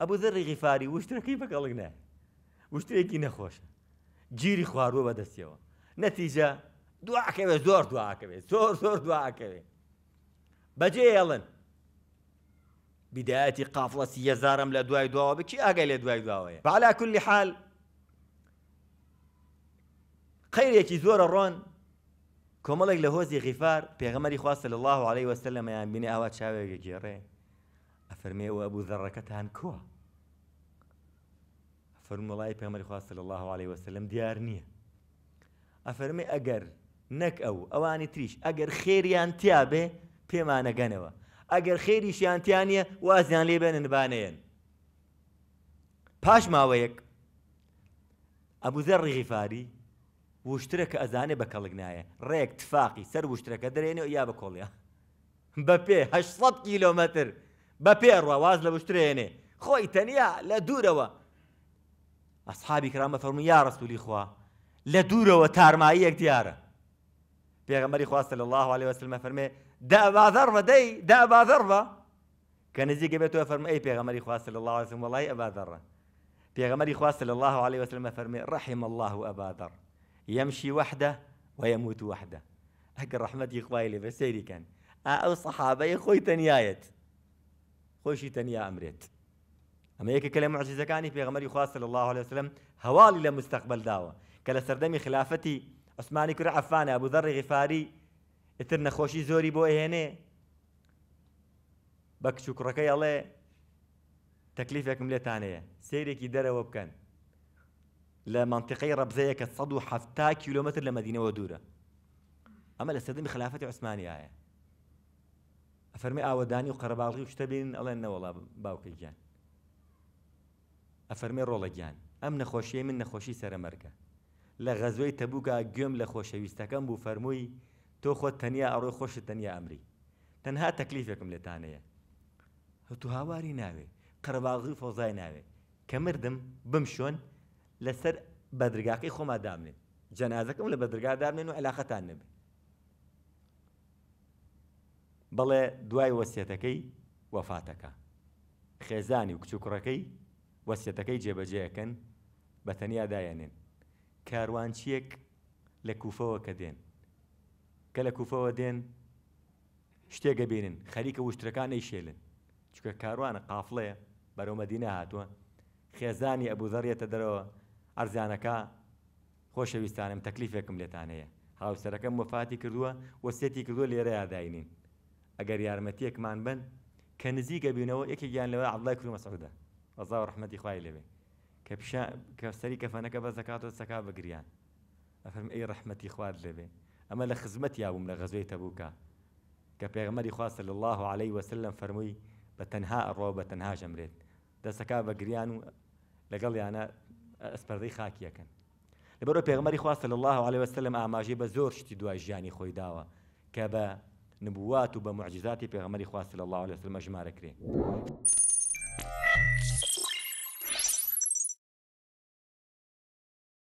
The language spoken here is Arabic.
ئەبوو دەڕی غیفاری وشتەکەی بەگەڵک نای وشتەیەکی نەخۆشە گیری خواردووە بەدەستیەوە نەتیجە دوعاکەوێت زۆر دوعاکەوێت زور زور زور بەجێ ئێڵن بداەتی بدايه قافله لە دوای دواوە بکی ئاگای لە دوای دواوەیە فعلى كل حال خير يا زور الرون كمالك لهوزي غفار بيغمري خواستە صلى الله عليه وسلم یان يعني بني اوات چاوێک گێڕێ ئەفەرمێەوە ئەبوو زەڕەکەتان کووە فەرموڵی پێمەری خواست لە الله عليه وسلم دیار نییە ئەفەرمێ ئەگەر نەک ئەو ئەوانی تریش ئەگەر خێریان تیاابێ پێمانەگەنەوە ئەگەر خێری شیانتیانە وازیان لێبێن نبانەیەن پاش ماوەیەک ئەبوزە ڕیغیفاری وشترە کە ئەزانێ بە کەڵک نایە ڕێک تفاقی سەر وشترەکە دەرێنێ یا بە کۆڵیا بە پێ 800 کیلومتر بە پێڕوە واز لە بشتێنێ خۆی تەنیا لە دوورەوە ئەسحابی کرامە فەرمو یا ڕستولی خوا لە دوورەوە تارماییەک دیارە پێغەمەری خواستە لە الله عليه وسلم فرمي دا بازەڕە دي دا بازەڕە كان زي بێتەوە وفرم اي پێغەمەری اخوا صلى الله عليه وسلم والله ابا ذر پێغەمەری اخوا صلى الله عليه وسلم فرمي رحم الله ابا ذر يمشي وحده ويموت وحده هەگە ڕحمەتی خوای لێ بە سەیری کەن ئا ئەو سەحابەی خۆی خۆشی تەنیا ئەمرێت ئەمە یەکێکە لە معجزەکانی پێغەمەری خوا صلی الله عليه وسلم هەواڵی لە مستەقبل داوە کە لە سەردەمی خلافەتی عوسمانی کرا عفانە ئەبو ذەڕی غفاری ئتر نەخۆشی زۆری بۆ ئەهێنێ بە کچوکڕەکەی ئەڵێ تەکلیفێکم لێتانەیە سیرێکی دەرەوە بکەن لە منطقەی ڕەبزەیە کە 170 کیلومتر لە مدینەوە دوورە ئەمە لە سەردەمی خلافەتی عوسمانیایە ئەفەرمی ئاوەدانی و قەرباڵی و شتە بین ئەڵێن نەوەڵا باوکە گیان ئەفەرمی ڕۆڵە گیان ئەم نەخۆشیە من نەخۆشی سەرەمەرگە لە غەزوەی تەبووکە گوێم لە خۆشەویستەکەم بوو فەرمووی تۆ خۆت تەنیا ئەڕۆی خۆشت تەنیا ئەمری تەنها تەکلیفێکم لێتانەیە هەتو هاواری ناوێ قەرباڵی فۆزای ناوێ کە مردم بم شۆن لەسەر بەدرگاکەی خۆما دامنێن جەنازەکەم لە بەدرگادامێن و علااقتان نبێت بەڵێ دوای وەسیەتەکەی وەفاتەکە خێزانی و کچووکڕەکەی وەسیەتەکەی جێبەجێەکەن بە تەنیا دایەنێن کاروانچیەک لە کوفەوە کە دێن کە لە کوفەوە دێن شتێکە بینن خەریکە وشتەکانەی شێلن چکە کاروانە قافڵەیە بەرەو مەدینە هاتووە خێزانی ئەبووزەڕێتە دەرەوە ئەرزانەکە خۆشەویستانم تەکلیفێکم لێتانەیە هاوسەرەکەم وەفاتی کردووە وەسێتی کردووە لێرە یاداینین اگر یارمتی اک من بن کە نزیکە بینەوە یەکی گیان لەوە عڵای کریم مەسعودە رضا و ڕحمەتی خوای لبه کبشا پیشە کە سەری کەفەنەکە بە زکاتەوە سەکا بگریان افرم ای إيه ڕحمەتی خوارد لبه اما لە خزمەت یابووم لە غەزوی تەبووکە کە پێغمەری خواستە لە الله عليه وسلم فەرمووی بە تەنها ئەڕۆ تنها تەنها دا سکا بە گریان و اسپردی خاکی ئەسپەردەی لبرو لەبەرۆ پێغمەری صلی لە الله عليه وسلم ئاماژەی بە زۆر شتی دوای ژیانی خۆی داوە کە نبوات وبمعجزات في معجززاتی صلى الله عليه وسلم لەسلمە ژمارە